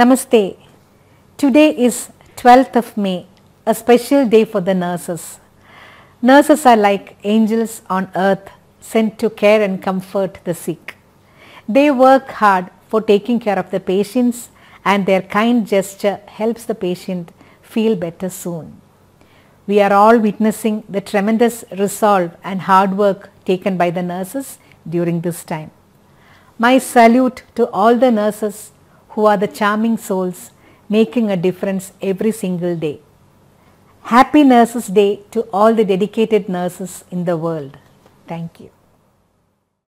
Namaste. Today is 12th of May, a special day for the nurses. Nurses are like angels on earth sent to care and comfort the sick. They work hard for taking care of the patients and their kind gesture helps the patient feel better soon. We are all witnessing the tremendous resolve and hard work taken by the nurses during this time. My salute to all the nurses who are the charming souls making a difference every single day. Happy Nurses Day to all the dedicated nurses in the world. Thank you.